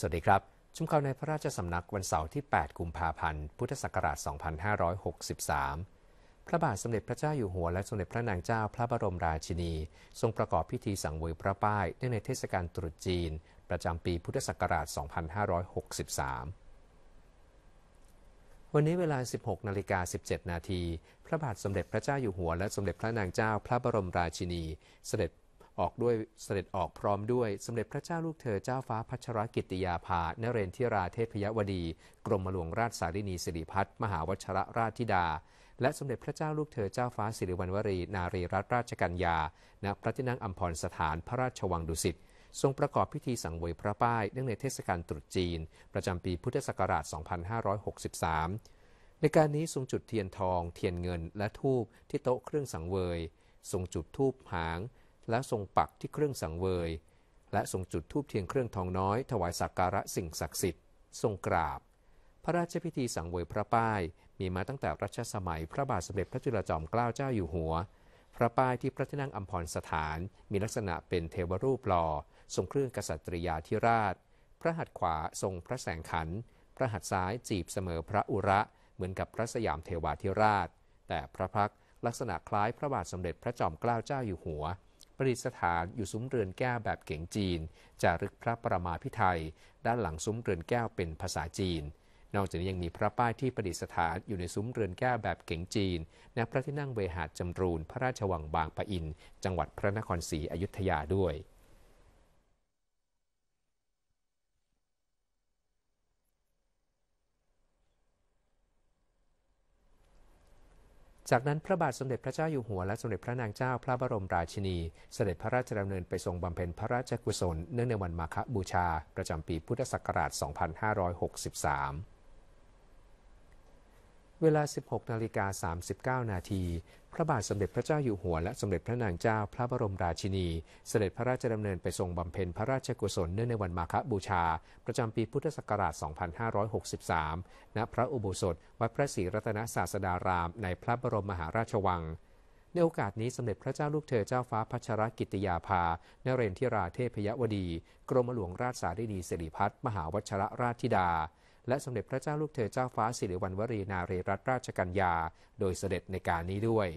สวัสดีครับ ชุมข่าวในพระราชสำนักวันเสาร์ที่ 8 กุมภาพันธ์ พุทธศักราช 2563 พระบาทสมเด็จพระเจ้าอยู่หัวและสมเด็จพระนางเจ้าพระบรมราชินี ทรงประกอบพิธีสังเวยพระป้ายเนื่องในเทศกาลตรุษจีน ประจำปีพุทธศักราช 2563 วันนี้เวลา 16 นาฬิกา 17 นาที พระบาทสมเด็จพระเจ้าอยู่หัว และสมเด็จพระนางเจ้า พระบรมราชินี เสด็จออกด้วยเสด็จออกพร้อมด้วยสมเด็จพระเจ้าลูกเธอเจ้าฟ้าพัชรกิติยาภานเรนทิราเทพยวดี กรมหลวงราชสารินีสิริพัฒมหาวชรราชธิดา และสมเด็จพระเจ้าลูกเธอเจ้าฟ้าสิริวัณวรี นารีรัตนราชกัญญาณพระที่นั่งอัมพรสถานพระราชวังดุสิตทรงประกอบพิธีสังเวยพระป้ายเนื่องในเทศกาลตรุษจีน ประจำปีพุทธศักราช 2563 ในการนี้ทรงจุดเทียนทอง เทียนเงิน และทูบที่โต๊ะเครื่องสังเวยทรงจุดทูบหางและทรงปักที่เครื่องสังเวย และทรงจุดธูปเทียนเครื่องทองน้อย ถวายสักการะสิ่งศักดิ์สิทธิ์ทรงกราบ พระราชพิธีสังเวยพระป้ายมีมาตั้งแต่รัชสมัยพระบาทสมเด็จพระจุลจอมเกล้าเจ้าอยู่หัว พระป้ายที่พระที่นั่งอัมพรสถานมีลักษณะเป็นเทวรูปหล่อทรงเครื่องกษัตริยาธิราช พระหัตถ์ขวาทรงพระแสงขันพระหัตถ์ซ้ายจีบเสมอพระอุระเหมือนกับพระสยามเทวาธิราช แต่พระพักลักษณะคล้ายพระบาทสมเด็จพระจอมเกล้าเจ้าอยู่หัวประดิษฐานอยู่ซุ้มเรือนแก้วแบบเก๋งจีนจารึกพระประมาพิไทยด้านหลังซุ้มเรือนแก้วเป็นภาษาจีน นอกจากนี้ยังมีพระป้ายที่ประดิษฐานอยู่ในซุ้มเรือนแก้วแบบเก๋งจีนณพระที่นั่งเวหาจำรูนพระราชวังบางปะอินจังหวัดพระนครศรีอยุธยาด้วยจากนั้นพระบาทสมเด็จพระเจ้าอยู่หัวและสมเด็จพระนางเจ้าพระบรมราชินี เสด็จพระราชดำเนินไปทรงบำเพ็ญพระราชกุศล เนื่องในวันมาฆบูชา ประจำปีพุทธศักราช 2563 เวลา 16 นาฬิกา39 นาทีพระบาทสมเด็จพระเจ้าอยู่หัวและสมเด็จพระนางเจ้าพระบรมราชินี เสด็จพระราชดำเนินไปทรงบำเพ็ญพระราชกุศลเนื่องในวันมาฆบูชาประจำปีพุทธศักราช 2563 ณ พระอุโบสถวัดพระศรีรัตนศาสดารามในพระบรมมหาราชวัง ในโอกาสนี้สมเด็จพระเจ้าลูกเธอเจ้าฟ้าพัชรกิติยาภาณเรนทิราเทพยวดี กรมหลวงราชสารินีสิริพัฒมหาวัชรราชธิดาและสมเด็จพระเจ้าลูกเธอเจ้าฟ้าสิริวัณวรี นาเรรัตนราชกัญญา โดยเสด็จในการนี้ด้วย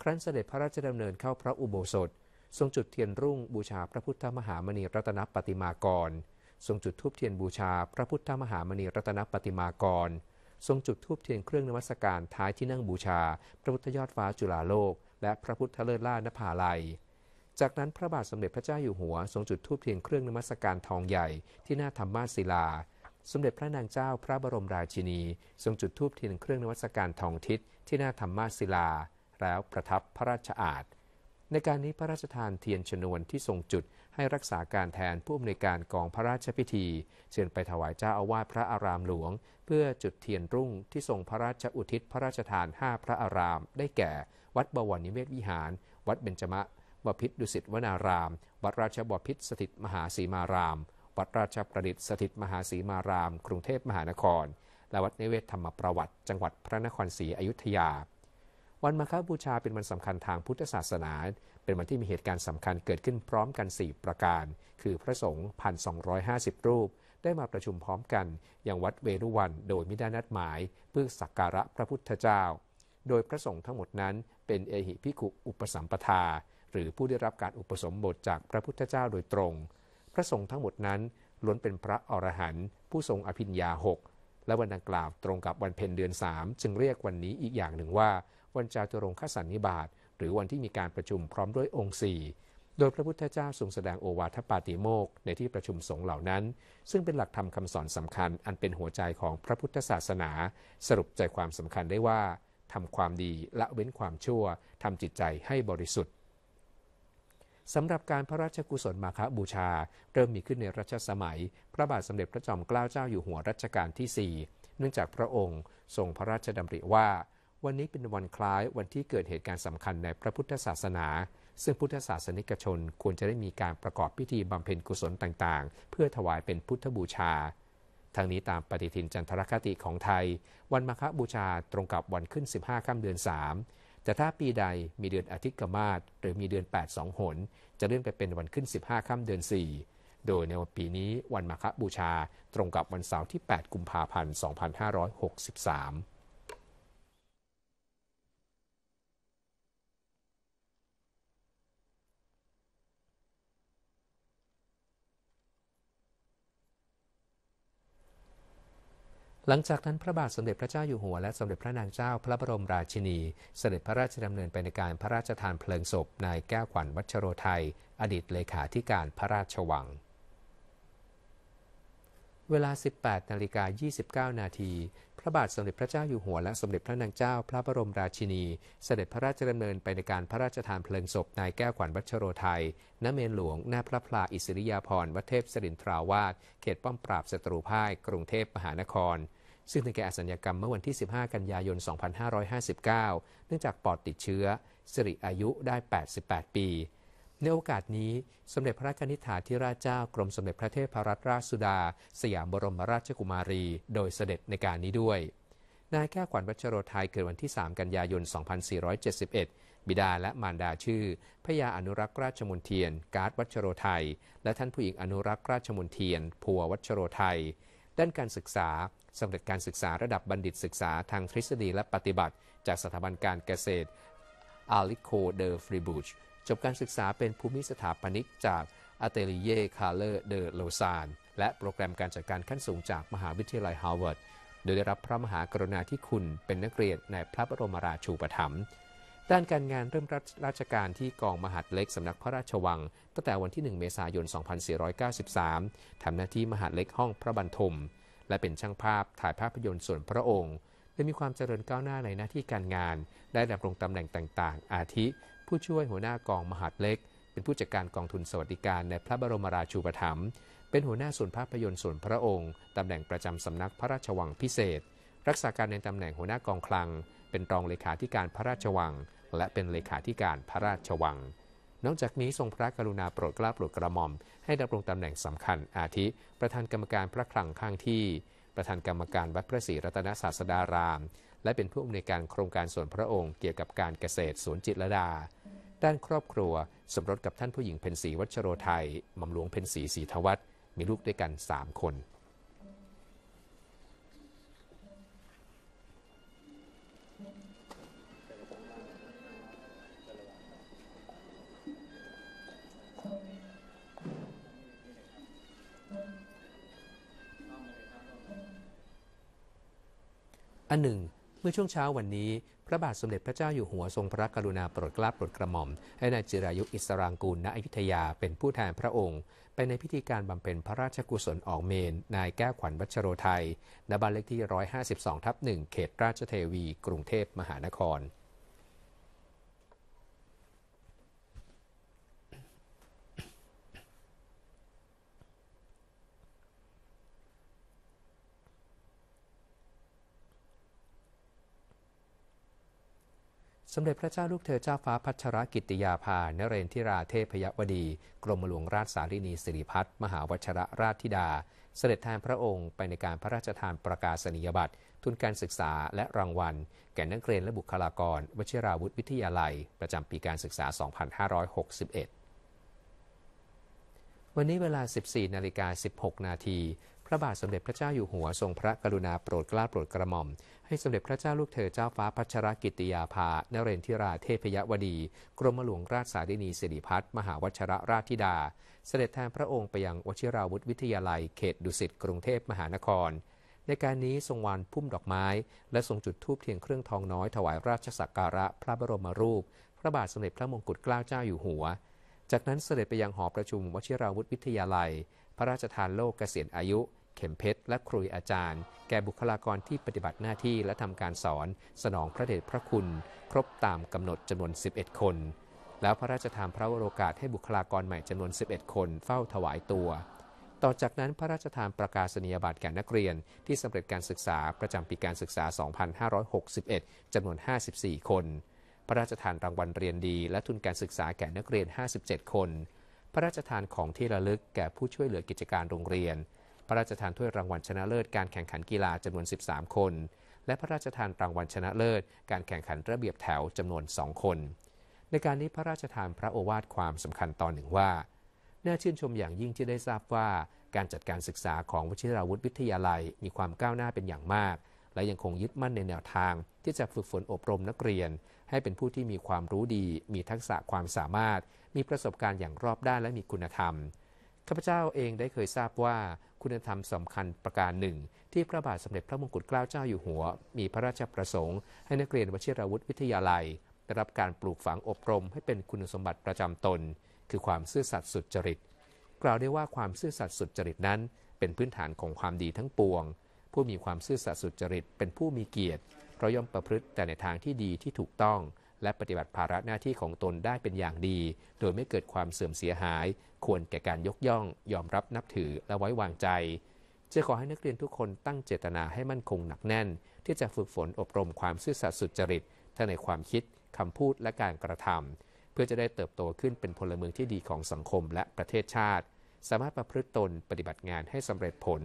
ครั้นเสด็จพระราชดำเนินเข้าพระอุโบสถทรงจุดเทียนรุ่งบูชาพระพุทธมหามณีรัตนปฏิมากรทรงจุดทูบเทียนบูชาพระพุทธมหามณีรัตนปฏิมากรทรงจุดทูบเทียนเครื่องนมัสการท้ายที่นั่งบูชาพระพุทธยอดฟ้าจุฬาโลก และพระพุทธเลิศล่านภาลัย จากนั้นพระบาทสมเด็จพระเจ้าอยู่หัวทรงจุดทูปเทียนเครื่องนมัสการทองใหญ่ที่หน้าธรรมาศิลาสมเด็จพระนางเจ้าพระบรมราชินีทรงจุดธูปเทียนเครื่องนวัตการทองทิศที่หน้าธรรมาศิลา แล้วประทับพระราชอาณในการนี้พระราชทานเทียนชนวนที่ทรงจุดให้รักษาการแทนผู้อำนวยการกองพระราชพิธีเชิญไปถวายเจ้าอาวาสพระอารามหลวง เพื่อจุดเทียนรุ่งที่ทรงพระราชอุทิศพระราชทานห้าพระอาราม ได้แก่ วัดบวรนิเวศวิหาร วัดเบญจมะบพิษดุสิตวนาราม วัดราชบพิษสถิตมหาสีมารามวัดราชประดิษฐ์สถิตมหาศรีมารามกรุงเทพมหานคร และวัดนิเวศธรรมประวัติ จังหวัดพระนครศรีอยุธยา วันมาฆบูชาเป็นวันสำคัญทางพุทธศาสนาเป็นวันที่มีเหตุการณ์สำคัญเกิดขึ้นพร้อมกัน 4 ประการ คือพระสงฆ์พันสองรูป ได้มาประชุมพร้อมกันยังวัดเวรุวันโดยมิได้นัดหมาย เพื่อสักการะพระพุทธเจ้า โดยพระสงฆ์ทั้งหมดนั้นเป็นเอหิพิขุอุปสัมปทา หรือผู้ได้รับการอุปสมบทจากพระพุทธเจ้าโดยตรงพระสงฆ์ทั้งหมดนั้นล้วนเป็นพระอรหันต์ผู้ทรงอภิญญาหกและวันดังกล่าวตรงกับวันเพ็ญเดือน 3 จึงเรียกวันนี้อีกอย่างหนึ่งว่า วันจาตุรงคสันนิบาตหรือวันที่มีการประชุมพร้อมด้วยองค์สี่โดยพระพุทธเจ้าทรงแสดงโอวาทปาติโมกในที่ประชุมสงฆ์เหล่านั้น ซึ่งเป็นหลักธรรมคำสอนสำคัญ อันเป็นหัวใจของพระพุทธศาสนา สรุปใจความสำคัญได้ว่าทำความดีละเว้นความชั่วทำจิตใจให้บริสุทธิสำหรับการพระราชกุศลมาคบูชา เริ่มมีขึ้นในรัชสมัย พระบาทสมเด็จพระจอมเกล้าเจ้าอยู่หัวรัชกาลที่ 4 เนื่องจากพระองค์ ทรงพระราชดำริว่า วันนี้เป็นวันคล้ายวันที่เกิดเหตุการณ์สำคัญในพระพุทธศาสนา ซึ่งพุทธศาสนิกชนควรจะได้มีการประกอบพิธีบำเพ็ญกุศลต่างๆ เพื่อถวายเป็นพุทธบูชาทางนี้ตามปฏิทินจันทรคติของไทย วันมาคบูชาตรงกับวันขึ้น 15ค่ำเดือน3แต่ถ้าปีใดมีเดือนอาทิตย์กมาศหรือมีเดือน8งหน จะเลื่อนไปเป็นวันขึ้น 15 ค่ำเดือน 4 โดยในวันปีนี้วันมาฆบูชาตรงกับวันเสาร์ที่ 8 กุมภาพันธ์ 2563หลังจากนั้น พระบาทสมเด็จพระเจ้าอยู่หัวและสมเด็จพระนางเจ้า พระบรมราชินี เสด็จพระราชดำเนินไปในการพระราชทานเพลิงศพนายแก้วขวัญวัชโรไทยอดีตเลขาธิการพระราชวัง เวลา 18นาฬิกา29นาทีพระบาทสมเด็จพระเจ้าอยู่หัว และสมเด็จพระนางเจ้า พระบรมราชินี เสด็จพระราชดำเนินไปในการพระราชทานเพลิงศพนายแก้วขวัญวัชโรไทยณเมนหลวงหน้าพระพลาอิสริยาภรณ์วัดเทพสิรินทราวาสเขตป้อมปราบศัตรูพ่าย กรุงเทพมหานครซึ่งถึงแก่อสัญญกรรมเมื่อวันที่ 15 กันยายน 2559 เนื่องจากปอดติดเชื้อ สิริอายุได้ 88 ปี ในโอกาสนี้สมเด็จพระนิธิถาธิราชเจ้ากรมสมเด็จพระเทพรัตนราชสุดา สยามบรมราชกุมารี โดยเสด็จในการนี้ด้วย นายแก้วขวัญวัชโรไทยเกิดวันที่ 3 กันยายน 2471 บิดาและมารดาชื่อพระยาอนุรักษ์ราชมนเทียนการ์ดวัชโรไทยและท่านผู้หญิงอนุรักษ์ราชมนเทียนพัววัชโรไทยด้านการศึกษาสำเร็จการศึกษาระดับบัณฑิตศึกษาทางทฤษฎีและปฏิบัติ จากสถาบันการเกษตรอาลิโคเดอฟริบูชจบการศึกษาเป็นภูมิสถาปนิกจากอาเตลิเย่คาเลอร์เดอโลซานและโปรแกรมการจัดการขั้นสูงจากมหาวิทยาลัยฮาร์วาร์ดโดยได้รับพระมหากรุณาธิคุณเป็นนักเรียนในพระบรมราชูปถัมภ์ด้านการงานเริ่มรัราชการที่กองมหาดเล็กสำนักพระราชวัง ตั้งแต่วันที่ 1 เมษายน 2493ทำหน้าที่มหาดเล็กห้องพระบรรทม และเป็นช่างภาพถ่ายภาพยนตร์ส่วนพระองค์ ได้มีความเจริญก้าวหน้าในหน้าที่การงาน ได้ดำรงตำแหน่งต่างๆ อาทิผู้ช่วยหัวหน้ากองมหาดเล็ก เป็นผู้จัดการกองทุนสวัสดิการในพระบรมราชูปถัมภ์เป็นหัวหน้าส่วนภาพยนตร์ส่วนพระองค์ตำแหน่งประจำสำนักพระราชวังพิเศษ รักษาการในตำแหน่งหัวหน้ากองคลัง เป็นรองเลขาธิการพระราชวังและเป็นเลขาธิการพระราชวัง นอกจากนี้ทรงพระกรุณาโปรดเกล้าโปรดกระหม่อมให้ดำรงตำแหน่งสำคัญอาทิประธานกรรมการพระคลังข้างที่ ประธานกรรมการวัดพระศรีรัตนศาสดาราม และเป็นผู้อำนวยการโครงการส่วนพระองค์เกี่ยวกับการเกษตรสวนจิตรดา ด้านครอบครัว สมรสกับท่านผู้หญิงเพนสีวัชโรไทยหม่อมหลวงเพนสีศรีทวัฒมีลูกด้วยกัน 3 คนอันหนึ่งเมื่อช่วงเช้าวันนี้ พระบาทสมเด็จพระเจ้าอยู่หัวทรงพระกรุณาโปรดเกล้าโปรดกระหม่อม ให้นายจิรายุอิสรางกูลณอยุธยาเป็นผู้แทนพระองค์ ไปในพิธีการบำเพ็ญพระราชกุศลออกเมน นายแก้วขวัญวัชโรไทยณบ้านเลขที่ 152 ทับ1เขตราชเทวี กรุงเทพมหานครสมเด็จพระเจ้าลูกเธอเจ้าฟ้าพัชรกิติยาภานเรนทิราเทพยวดี กรมหลวงราชสารินีสิริพัฒมหาวชรราชธิดา เสด็จแทนพระองค์ไปในการพระราชทานประกาศนียบัตร ทุนการศึกษาและรางวัล แก่นักเรียนและบุคลากรวชิราวุธวิทยาลัย ประจำปีการศึกษา 2561 วันนี้เวลา 14 นาฬิกา16 นาทีพระบาทสมเด็จพระเจ้าอยู่หัวทรงพระกรุณาโปรดเกล้าโปรดกระหม่อม ให้สมเด็จพระเจ้าลูกเธอเจ้าฟ้าพัชรกิติยาภานเรนทิราเทพยวดี กรมหลวงราชสาดินีสิริพัฒมหาวชรราชธิดา เสด็จแทนพระองค์ไปยังวชิราวุธวิทยาลัยเขตดุสิตกรุงเทพมหานคร ในการนี้ทรงวานพุ่มดอกไม้ และทรงจุดธูปเทียนเครื่องทองน้อยถวายราชสักการะพระบรมรูป พระบาทสมเด็จพระมงกุฎเกล้าเจ้าอยู่หัว จากนั้นเสด็จไปยังหอประชุมวชิราวุธวิทยาลัยพระราชทานโล่กเกษียณอายุ เข็มเพชรและครุยอาจารย์ แก่บุคลากรที่ปฏิบัติหน้าที่และทำการสอน สนองพระเดชพระคุณ ครบตามกำหนดจำนวน 11 คน แล้วพระราชทานพระวโรกาสให้บุคลากรใหม่จำนวน 11 คนเฝ้าถวายตัวต่อจากนั้นพระราชทานประกาศนียบัตรแก่นักเรียนที่สำเร็จการศึกษาประจำปีการศึกษา2561จำนวน 54 คน พระราชทานรางวัลเรียนดี และทุนการศึกษาแก่นักเรียน 57 คนพระราชทานของที่ระลึกแก่ผู้ช่วยเหลือกิจการโรงเรียน พระราชทานถ้วยรางวัลชนะเลิศการแข่งขันกีฬาจำนวน 13 คน และพระราชทานรางวัลชนะเลิศ การแข่งขันระเบียบแถวจำนวน 2 คน ในการนี้พระราชทานพระโอวาทความสำคัญตอนหนึ่งว่าน่าชื่นชมอย่างยิ่งที่ได้ทราบว่าการจัดการศึกษาของวชิราวุธวิทยาลัย มีความก้าวหน้าเป็นอย่างมาก และยังคงยึดมั่นในแนวทางที่จะฝึกฝนอบรมนักเรียนให้เป็นผู้ที่มีความรู้ดี มีทักษะความสามารถ มีประสบการณ์อย่างรอบด้านและมีคุณธรรม ข้าพเจ้าเองได้เคยทราบว่าคุณธรรมสำคัญประการหนึ่ง ที่พระบาทสมเด็จพระมงกุฎเกล้าเจ้าอยู่หัว มีพระราชประสงค์ให้นักเรียนวชิรวุฒิวิทยาลัย ได้รับการปลูกฝังอบรม ให้เป็นคุณสมบัติประจำตน คือความซื่อสัตย์สุจริต กล่าวได้ว่าความซื่อสัตย์สุจริตนั้น เป็นพื้นฐานของความดีทั้งปวง ผู้มีความซื่อสัตย์สุจริต เป็นผู้มีเกียรติเราย่อมประพฤติแต่ในทางที่ดีที่ถูกต้อง และปฏิบัติภาระหน้าที่ของตนได้เป็นอย่างดี โดยไม่เกิดความเสื่อมเสียหาย ควรแก่การยกย่อง ยอมรับนับถือและไว้วางใจจะขอให้นักเรียนทุกคนตั้งเจตนาให้มั่นคงหนักแน่น ที่จะฝึกฝนอบรมความซื่อสัตย์สุจริตทั้งในความคิด คำพูดและการกระทำเพื่อจะได้เติบโตขึ้นเป็นพลเมืองที่ดีของสังคมและประเทศชาติ สามารถประพฤติตนปฏิบัติงานให้สำเร็จผล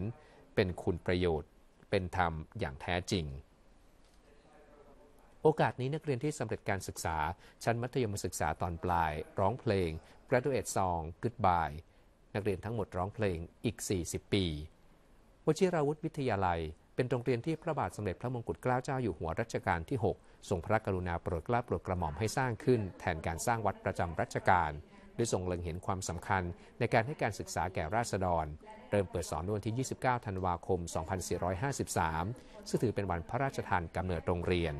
เป็นคุณประโยชน์ เป็นธรรมอย่างแท้จริงโอกาสนี้นักเรียนที่สำเร็จการศึกษา ชั้นมัธยมศึกษาตอนปลาย ร้องเพลง Graduate Song Goodbye นักเรียนทั้งหมดร้องเพลงอีก 40 ปี วชิราวุธวิทยาลัย เป็นโรงเรียนที่พระบาทสมเด็จพระมงกุฎเกล้าเจ้าอยู่หัวรัชกาลที่6ทรงพระกรุณาโปรดเกล้าโปรดกระหม่อมให้สร้างขึ้น แทนการสร้างวัดประจำรัชกาลโดยทรงเล็งเห็นความสำคัญในการให้การศึกษาแก่ราษฎร เริ่มเปิดสอนวันที่ 29ธันวาคม 2453ซึ่งถือเป็นวันพระราชทานกำเนิดโรงเรียน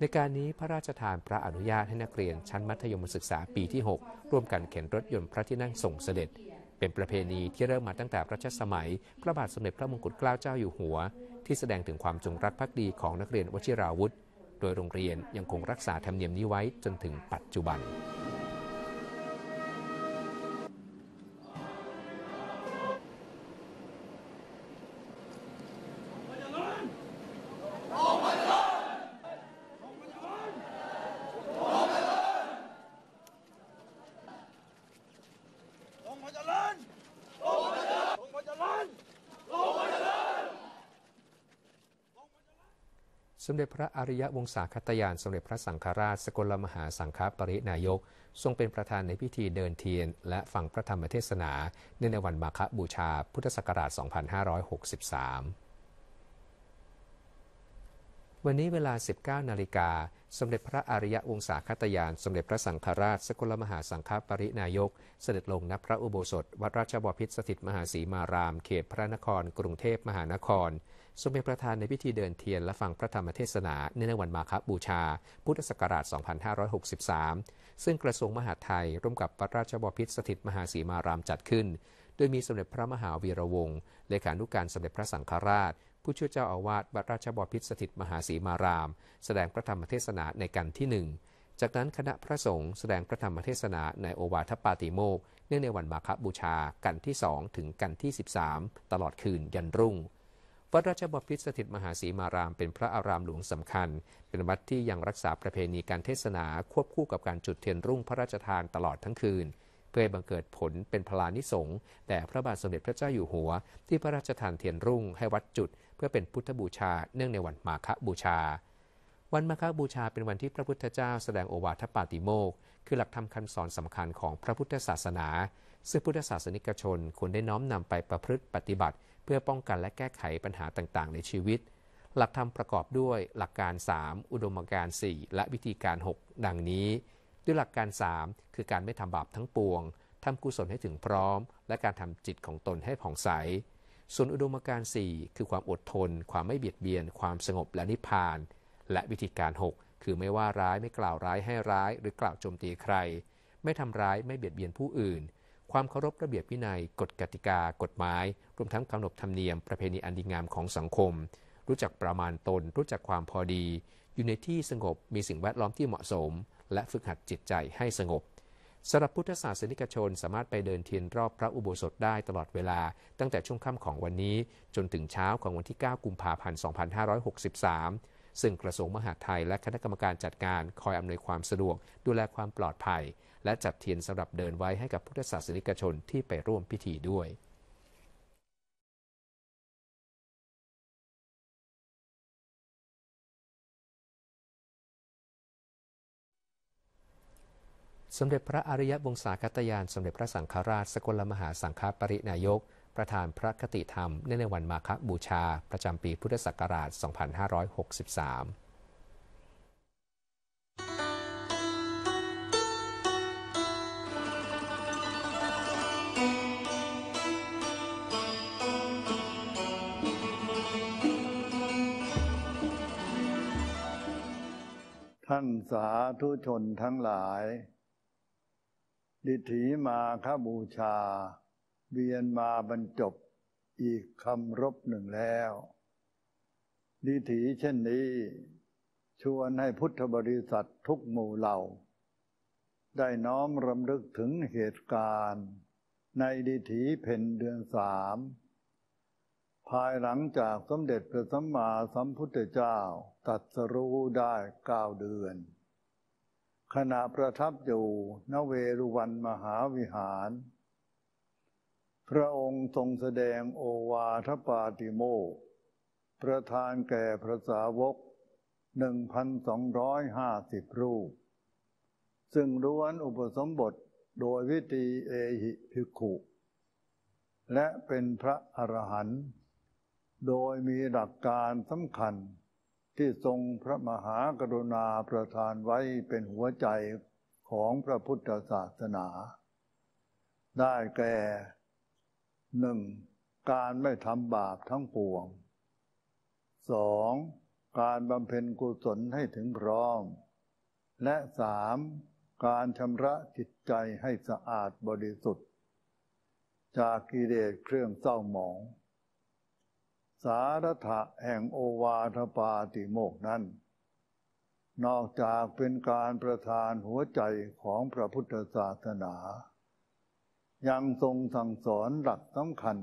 ในการนี้พระราชทานพระอนุญาตให้นักเรียนชั้นมัธยมศึกษาปีที่ 6 ร่วมกันเข็นรถยนต์พระที่นั่งส่งเสด็จ เป็นประเพณีที่เริ่มมาตั้งแต่รัชสมัย พระบาทสมเด็จพระมงกุฎเกล้าเจ้าอยู่หัว ที่แสดงถึงความจงรักภักดีของนักเรียนวชิราวุธ โดยโรงเรียนยังคงรักษาธรรมเนียมนี้ไว้จนถึงปัจจุบันพจริญงพเจริญงรเจริญสมเด็จพระอริยวงศาคตยาน สมเด็จพระสังฆราช สกลมหาสังฆปรินายก ทรงเป็นประธานในพิธีเดินเทียนและฟังพระธรรมเทศนาเนื่องในวันมาฆบูชา พุทธศักราช 2563วันนี้เวลา 19นาฬิกา สมเด็จพระอริยวงศาคตยาน สมเด็จพระสังฆราช สกลมหาสังฆปรินายก เสด็จลงณพระอุโบสถ วัดราชบพิตรสถิตมหาศีมาราม เขตพระนคร กรุงเทพมหานคร สมเด็จประธานในพิธีเดินเทียนและฟังพระธรรมเทศนาเนื่องในวันมาคบูชา พุทธศักราช 2563 ซึ่งกระทรวงมหาดไทย ร่วมกับวัดราชบพิตรสถิตมหาศีมารามจัดขึ้น โดยมีสมเด็จพระมหาวีระวงศ์ เลขานุการสมเด็จพระสังฆราชผู้ช่วยเจ้าอาวาสวัดราชบพิตสถิตมหาศีมาราม แสดงพระธรรมเทศนาในกันที่หนึ่งจากนั้นคณะพระสงฆ์แสดงพระธรรมเทศนาในโอวาทปาติโมกเนื่องในวันมาคบูชากันที่สองถึงกันที่ 13 ตลอดคืนยันรุ่ง วัดราชบพิตสถิตมหาศีมารามเป็นพระอารามหลวงสำคัญ เป็นวัดที่ยังรักษาประเพณีการเทศนาควบคู่กับการจุดเทียนรุ่ง พระราชทานตลอดทั้งคืน เพื่อบังเกิดผลเป็นพลานิสงแต่พระบาทสมเด็จพระเจ้าอยู่หัว ที่พระราชทานเทียนรุ่ง ให้วัดจุดเพื่อเป็นพุทธบูชาเนื่องในวันมาฆบูชา วันมาฆบูชาเป็นวันที่พระพุทธเจ้าแสดงโอวาทปาติโมกคือหลักธรรมคำสอนสำคัญของพระพุทธศาสนา ซึ่งพุทธศาสนิกชน ควรได้น้อมนำไปประพฤติปฏิบัติ เพื่อป้องกันและแก้ไขปัญหาต่างๆในชีวิต หลักธรรมประกอบด้วยหลักการ 3 อุดมการณ์4และวิธีการ 6 ดังนี้ ด้วยหลักการ 3 คือการไม่ทำบาปทั้งปวงทำกุศลให้ถึงพร้อม และการทำจิตของตนให้ผ่องใสส่วนอุดมการณ์4คือความอดทน ความไม่เบียดเบียนความสงบและนิพพาน และวิธีการ 6 คือไม่ว่าร้ายไม่กล่าวร้ายให้ร้าย หรือกล่าวโจมตีใคร ไม่ทำร้ายไม่เบียดเบียนผู้อื่น ความเคารพระเบียบวินัยกฎกติกากฎหมาย รวมทั้งขนบธรรมเนียม ประเพณีอันดีงามของสังคม รู้จักประมาณตน รู้จักความพอดีอยู่ในที่สงบมีสิ่งแวดล้อมที่เหมาะสม และฝึกหัดจิตใจให้สงบสำหรับพุทธศาสนิกชนสามารถไปเดินเทียนรอบพระอุโบสถได้ตลอดเวลา ตั้งแต่ช่วงค่ำของวันนี้ จนถึงเช้าของวันที่ 9 กุมภาพันธ์ 2563 ซึ่งกระทรวงมหาดไทยและคณะกรรมการจัดการคอยอำนวยความสะดวก ดูแลความปลอดภัย และจัดเทียนสำหรับเดินไว้ให้กับพุทธศาสนิกชนที่ไปร่วมพิธีด้วยสมเด็จพระอริยวงศาคตยาน สมเด็จพระสังฆราช สกลมหาสังฆปรินายก ประธานพระคติธรรมนในวันมาคบูชา ประจำปีพุทธศักราช 2563 ท่านสาธุชนทั้งหลายดิถีมาคบูชา เวียนมาบรรจบอีกคำรบหนึ่งแล้วดิถีเช่นนี้ ชวนให้พุทธบริษัททุกหมู่เหล่า ได้น้อมรำลึกถึงเหตุการณ์ ในดิถีเพ่นเดือนสามภายหลังจากสมเด็จพระสัมมาสัมพุทธเจ้าตัดสรู้ได้เก้าเดือนขณะประทับอยู่นเวรุวันมหาวิหาร พระองค์ทรงแสดงโอวาทปาติโมประธานแก่พระสาวก1,250รูปซึ่งร้วนอุปสมบทโดยวิธีเอหิพิกุและเป็นพระอรหันต์โดยมีหลักการสำคัญที่ทรงพระมหากรุณาประทานไว้เป็นหัวใจของพระพุทธศาสนา ได้แก่หนึ่งการไม่ทำบาปทั้งปวงสองการบำเพ็ญกุศลให้ถึงพร้อม และสามการชำระจิตใจให้สะอาดบริสุทธิ์ จากกิเลสเครื่องเศร้าหมองสารถะแห่ง โอวาทปาติโมกนั้น นอกจากเป็นการประทานหัวใจของพระพุทธศาสนา ยังทรงสั่งสอนหลักสำคัญ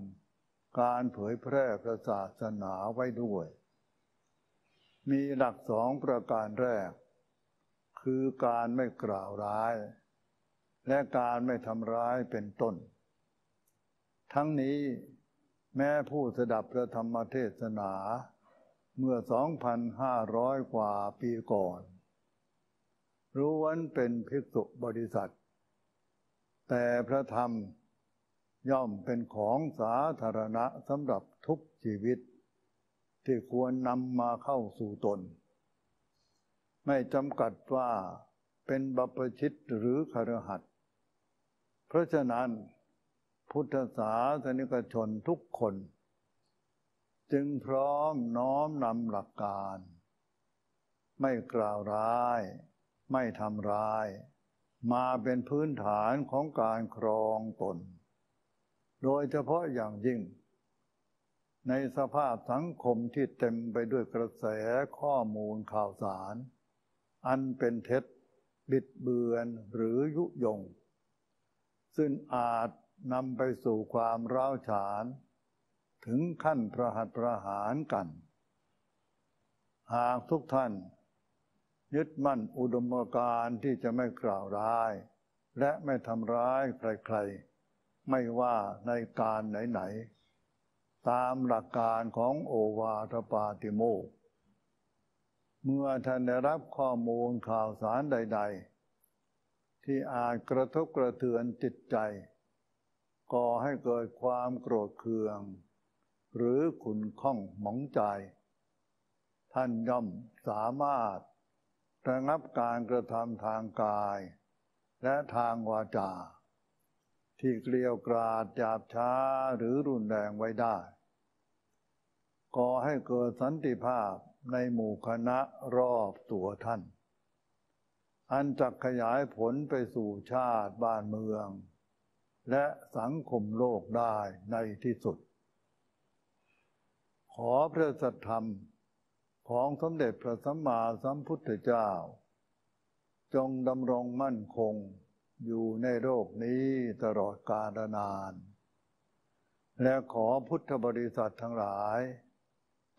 การเผยแพร่พระศาสนาไว้ด้วย มีหลักสองประการแรก คือการไม่กล่าวร้าย และการไม่ทำร้ายเป็นต้น ทั้งนี้แม้ผู้สดับพระธรรมเทศนาเมื่อ2,500กว่าปีก่อน รู้วันเป็นภิกษุบริษัท แต่พระธรรมย่อมเป็นของสาธารณะสำหรับทุกชีวิตที่ควรนำมาเข้าสู่ตน ไม่จำกัดว่าเป็นบัพชิตหรือคารหัดเพราะฉะนั้นพุทธศาสนิกชนทุกคน จึงพร้อมน้อมนำหลักการ ไม่กล่าวร้ายไม่ทำร้ายมาเป็นพื้นฐานของการครองตน โดยเฉพาะอย่างยิ่ง ในสภาพสังคมที่เต็มไปด้วยกระแสข้อมูลข่าวสาร อันเป็นเท็จบิดเบือนหรือยุยง ซึ่งอาจนำไปสู่ความร้าวฉาน ถึงขั้นประหัตประหารกัน หากทุกท่าน ยึดมั่นอุดมการณ์ที่จะไม่กล่าวร้าย และไม่ทำร้ายใครๆไม่ว่าในการไหนๆตามหลักการของโอวาทปาติโมเมื่อท่านได้รับข้อมูลข่าวสารใด ๆ ที่อาจกระทบกระเทือนจิตใจก่อให้เกิดความโกรธเคือง หรือขุนข้องหมองใจ ท่านย่อมสามารถระงับการกระทำทางกาย และทางวาจา ที่เกลียวกราดหยาบช้าหรือรุนแรงไว้ได้ก่อให้เกิดสันติภาพในหมู่คณะรอบตัวท่าน อันจักขยายผลไปสู่ชาติบ้านเมืองและสังคมโลกได้ในที่สุด ขอพระสัทธรรมของสมเด็จพระสัมมาสัมพุทธเจ้า จงดำรงมั่นคงอยู่ในโลกนี้ตลอดกาลนาน และขอพุทธบริษัททั้งหลาย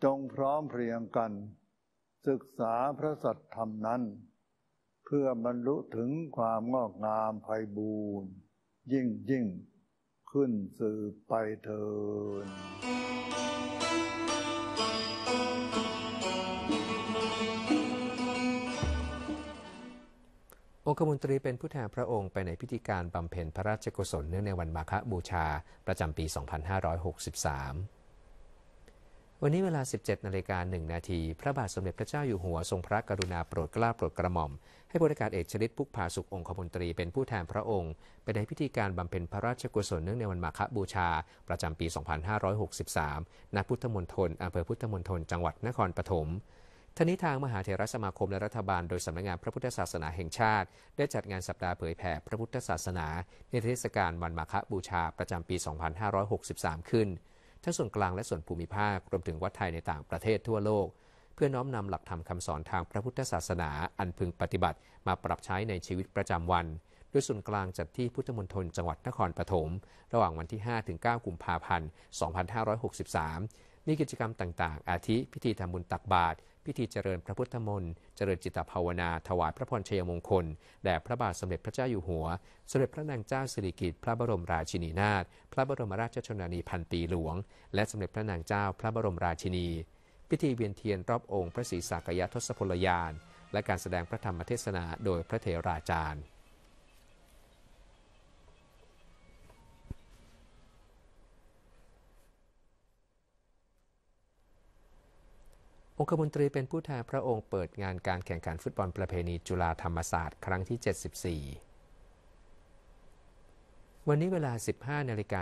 จงพร้อมเพรียงกัน ศึกษาพระสัทธรรมนั้น เพื่อบรรลุถึงความงอกงามไพบูรณ์ยิ่งยิ่งขึ้นสืบไปเถิน องคมนตรีเป็นผู้แทนพระองค์ไปในพิธีการบำเพ็ญพระราชกุศลเนื่องในวันมาฆบูชาประจำปี 2563วันนี้เวลา 17 นาฬิกา1นาที พระบาทสมเด็จพระเจ้าอยู่หัวทรงพระกรุณาโปรดเกล้าโปรดกระหม่อม ให้ลรากาศเอกชลิตพุกผาสุของคมนตรีเป็นผู้แทนพระองค์ไปในพิธีการบำเพ็ญพระราชกุศลเนื่องในวันมาฆบูชาประจำปี 2563 ณ พุทธมณฑลอำเภอพุทธมณฑล จังหวัดนครปฐมทนี้ทางมหาเถรสมาคมและรัฐบาลโดยสำนักงานพระพุทธศาสนาแห่งชาติ ได้จัดงานสัปดาห์เผยแผ่พระพุทธศาสนา ในเทศกาลวันมาฆบูชา ประจำปี 2563 ขึ้นทั้งส่วนกลางและส่วนภูมิภาค รวมถึงวัดไทยในต่างประเทศทั่วโลก เพื่อน้อมนำหลักธรรมคำสอนทางพระพุทธศาสนา อันพึงปฏิบัติมาปรับใช้ในชีวิตประจำวันโดยส่วนกลางจัดที่พุทธมณฑลจังหวัดนครปฐมระหว่างวันที่5-9กุมภาพันธ์ 2563 มีกิจกรรมต่าง ๆ อาทิพิธีทำบุญตักบาตรพิธีเจริญพระพุทธมนต์เจริญจิตภาวนา ถวายพระพรชัยมงคลแด่พระบาทสมเด็จพระเจ้าอยู่หัวสมเด็จพระนางเจ้าสิริกิติ์พระบรมราชินีนาถ พระบรมราชชนนีพันปีหลวง และสมเด็จพระนางเจ้าพระบรมราชินี พิธีเวียนเทียนรอบองค์พระศรีสักยทศพลยาน และการแสดงพระธรรมเทศนาโดยพระเถราจารย์องคมนตรีเป็นผู้แทนพระองค์เปิดงานการแข่งขันฟุตบอลประเพณีจุฬาธรรมศาสตร์ครั้งที่ 74วันนี้เวลา 15 นาฬิก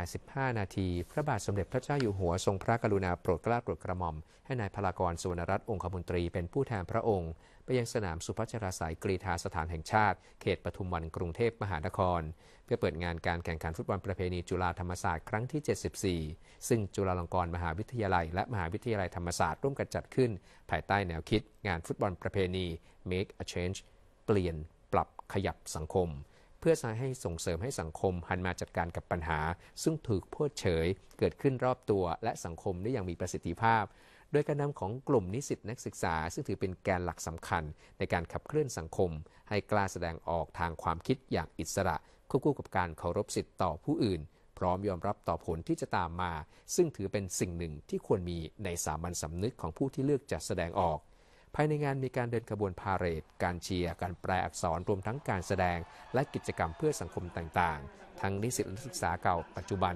า 15 นาที พระบาทสมเด็จพระเจ้าอยู่หัวทรงพระกรุณาโปรดเกล้าโปรดกระหม่อม ให้นายพลากรสุวรรณรัตน์องคมนตรี เป็นผู้แทนพระองค์ ไปยังสนามสุพัชราสายกรีธาสถานแห่งชาติ เขตปทุมวันกรุงเทพมหานคร เพื่อเปิดงานการแข่งขันฟุตบอลประเพณีจุฬาธรรมศาสตร์ครั้งที่ 74 ซึ่งจุฬาลงกรณ์มหาวิทยาลัย และมหาวิทยาลัยธรรมศาสตร์ร่วมกันจัดขึ้น ภายใต้แนวคิด งานฟุตบอลประเพณี Make a Change เปลี่ยนปรับขยับสังคมเพื่อให้ส่งเสริมให้สังคมหันมาจัดการกับปัญหา ซึ่งถูกพูดเฉยเกิดขึ้นรอบตัวและสังคมได้อย่างมีประสิทธิภาพ โดยการนำของกลุ่มนิสิตนักศึกษาซึ่งถือเป็นแกนหลักสำคัญ ในการขับเคลื่อนสังคมให้กล้าแสดงออกทางความคิดอย่างอิสระ ควบคู่กับการเคารพสิทธิต่อผู้อื่น พร้อมยอมรับต่อผลที่จะตามมา ซึ่งถือเป็นสิ่งหนึ่งที่ควรมีในสามัญสำนึกของผู้ที่เลือกจะแสดงออกภายในงานมีการเดินขบวนพาเหรด การเชียร์ การแปลอักษร รวมทั้งการแสดงและกิจกรรมเพื่อสังคมต่างๆ ทั้งนิสิตนักศึกษาเก่าปัจจุบัน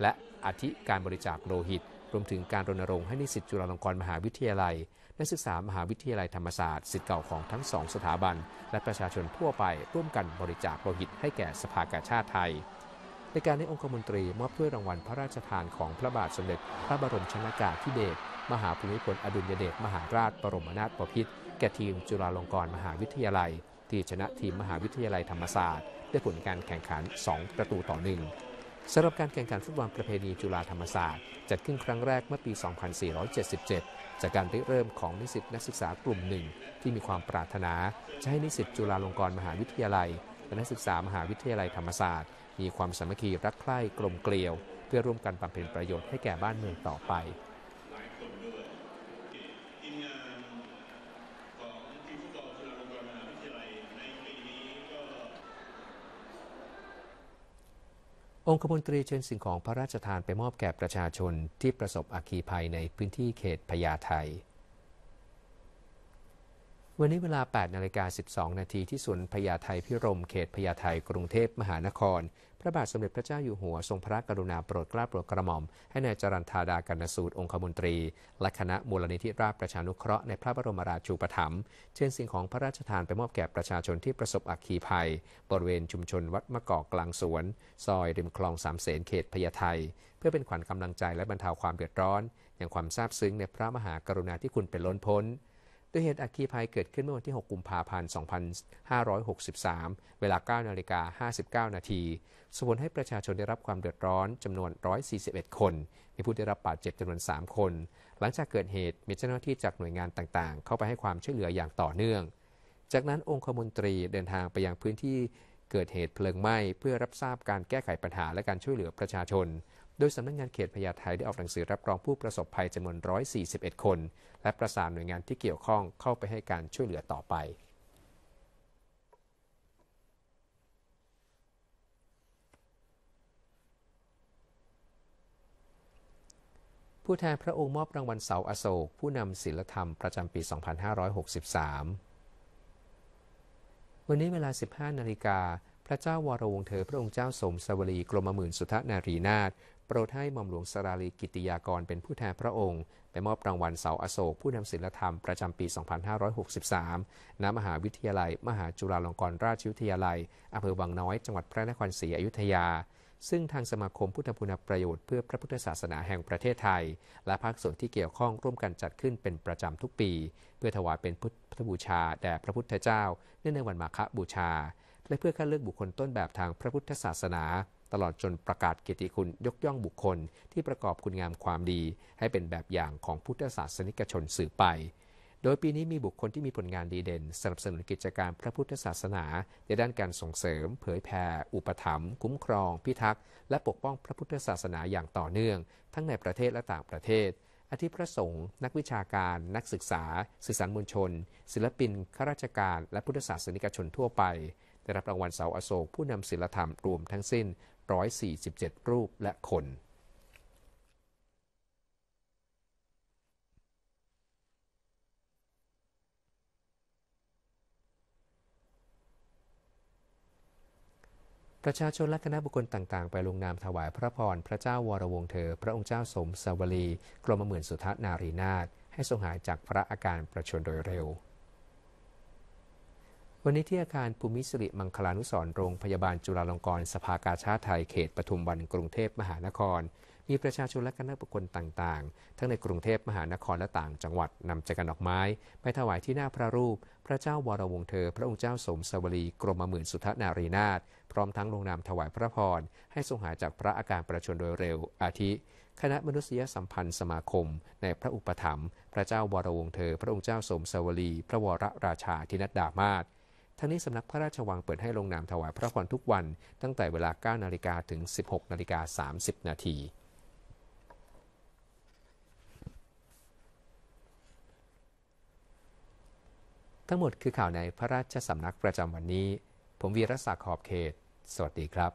และอธิการบริจาคโลหิต รวมถึงการรณรงค์ให้นิสิตจุฬาลงกรณ์มหาวิทยาลัยนักศึกษามหาวิทยาลัยธรรมศาสตร์สิทธิ์เก่าของทั้งสองสถาบัน และประชาชนทั่วไปร่วมกันบริจาคโลหิตให้แก่สภากาชาติไทย ในการในองคมนตรีมอบถ้วยรางวัลพระราชทานของพระบาทสมเด็จพระบรมชนากาธิเบศรมหาภูมิพลอดุลยเดชมหาราชปรมนาถะพิตรแก่ทีมจุฬาลงกรณ์มหาวิทยาลัย ที่ชนะทีมมหาวิทยาลัยธรรมศาสตร์ ด้วยผลการแข่งขัน 2 ประตูต่อหนึ่งสำหรับการแข่งขันฟุตบอลประเพณีจุฬาธรรมศาสตร์ จัดขึ้นครั้งแรกเมื่อปี 2477 จากการเริ่มของนิสิตนักศึกษากลุ่มหนึ่ง ที่มีความปรารถนาจะให้นิสิตจุฬาลงกรณ์มหาวิทยาลัย และนักศึกษามหาวิทยาลัยธรรมศาสตร์ มีความสามัคคีรักใคร่กลมเกลียว เพื่อร่วมกันบำเพ็ญประโยชน์ให้แก่บ้านเมืองต่อไปองคมนตรีเชิญสิ่งของพระราชทานไปมอบแก่ประชาชนที่ประสบอาคคีภัยในพื้นที่เขตพญาไท วันนี้เวลา 8 นาฬิกา12 นาทีที่สวนพญาไทพิรมเขตพญาไทกรุงเทพมหานครพระบาทสมเด็จพระเจ้าอยู่หัวทรงพระกรุณาโปรดเกล้าโปรดกระหม่อม ให้นายจรันทาดากันสูตรองคมนตรี และคณะมูลนิธิราชประชานุเคราะห์ในพระบรมราชูปถัมภ์เชิญสิ่งของพระราชทานไปมอบแก่ประชาชนที่ประสบอัคคีภัย บริเวณชุมชนวัดมะกอกกลางสวน ซอยริมคลองสามเสนเขตพญาไทเพื่อเป็นขวัญกำลังใจและบรรเทาความเดือดร้อนอย่างความซาบซึ้งในพระมหากรุณาธิคุณเป็นล้นพ้นยเหตุอัคคีภัยเกิดขึ้นเมื่อวันที่ 6 กุมภาพันธ์ 2563 เวลา 9นาฬิกา 59 นาทีส่งผลให้ประชาชนได้รับความเดือดร้อน จำนวน 141 คน มีผู้ได้รับบาดเจ็บจำนวน 3 คน หลังจากเกิดเหตุ มีเจ้าหน้าที่จากหน่วยงานต่าง ๆ เข้าไปให้ความช่วยเหลืออย่างต่อเนื่อง จากนั้น องคมนตรีเดินทางไปยังพื้นที่เกิดเหตุเพลิงไหม้เพื่อรับทราบการแก้ไขปัญหาและการช่วยเหลือประชาชนโดยสำนักงงานเขตพญาไทได้ออกหนังสือรับรองผู้ประสบภัยจำนวน 141 คน และประสานหน่วยงานที่เกี่ยวข้องเข้าไปให้การช่วยเหลือต่อไป ผู้แทนพระองค์มอบรางวัลเสาอโศกผู้นำศิลธรรมประจำปี 2563 วันนี้เวลา 15นาฬิกาพระเจ้าวรวงเธอพระองค์เจ้าสมสวรีกรมหมื่นสุทนารีนาถ โปรดให้หม่อมหลวงสราลีกิติยากรเป็นผู้แทนพระองค์ ไปมอบรางวัลเสาอโศกผู้นำศิลธรรมประจำปี 2563 ณ มหาวิทยาลัย มหาจุฬาลงกรณราชวิทยาลัย อำเภอวังน้อยจังหวัดพระนครศรีอยุธยา ซึ่งทางสมาคมพุทธูมณประโยชน์เพื่อพระพุทธศาสนาแห่งประเทศไทย และภาคส่วนที่เกี่ยวข้องร่วมกันจัดขึ้นเป็นประจำทุกปี เพื่อถวายเป็นพุทธบูชาแด่พระพุทธเจ้าเนื่องในวันมาฆบูชาและเพื่อคัดเลือกบุคคลต้นแบบทางพระพุทธศาสนา ตลอดจนประกาศเกียรติคุณยกย่องบุคคลที่ประกอบคุณงามความดีให้เป็นแบบอย่างของพุทธศาสนิกชนสืบไป โดยปีนี้มีบุคคลที่มีผลงานดีเด่นสนับสนุนกิจการพระพุทธศาสนา ในด้านการส่งเสริมเผยแผ่อุปถัมภ์คุ้มครองพิทักษ์และปกป้องพระพุทธศาสนาอย่างต่อเนื่อง ทั้งในประเทศและต่างประเทศอธิพระสงฆ์นักวิชาการ นักศึกษาสื่อสารมวลชน ศิลปินข้าราชการและพุทธศาสนิกชนทั่วไปได้รับรางวัลเสาอโศกผู้นำศิลธรรมรวมทั้งสิ้น 147 รูปและคน ประชาชนและคณะบุคคลต่างๆ ไปลงนามถวายพระพร พระเจ้าวรวงเธอ พระองค์เจ้าสมสวลีกรมหมื่นสุทธนารีนาถให้ทรงหายจากพระอาการประชนโดยเร็ววันนี้ที่อาคารภูมิสิริมังคลานุสรโรงพยาบาลจุฬาลงกรณ์สภากาชาติไทยเขต ปทุมวันกรุงเทพมหานคร มีประชาชนและคณะบุคคลต่างๆ ทั้งในกรุงเทพมหานครและต่าง จังหวัดนำจจกันดอกไม้ ไปถวายที่หน้าพระรูป พระเจ้าวรวงเธอพระองค์เจ้าสมสวรีกรมหมื่นสุทนารีนาถพร้อมทั้งลงนามถวายพระพร ให้ทรงหายจากพระอาการประชวรโดยเร็ว อาทิ คณะมนุษยสัมพันธ์ สมาคม ในพระอุปถัมภ์พระเจ้าวรวงเธอ พระองค์เจ้าสมสวรีพระวรราชาธินัดดามาศทั้งนี้สำนักพระราชวังเปิดให้ลงนามถวายพระพรทุกวัน ตั้งแต่เวลา9นาฬิกาถึง 16นาฬิกา30นาทีทั้งหมดคือข่าวในพระราชสำนักประจำวันนี้ ผมวีรศักดิ์ขอบเขต สวัสดีครับ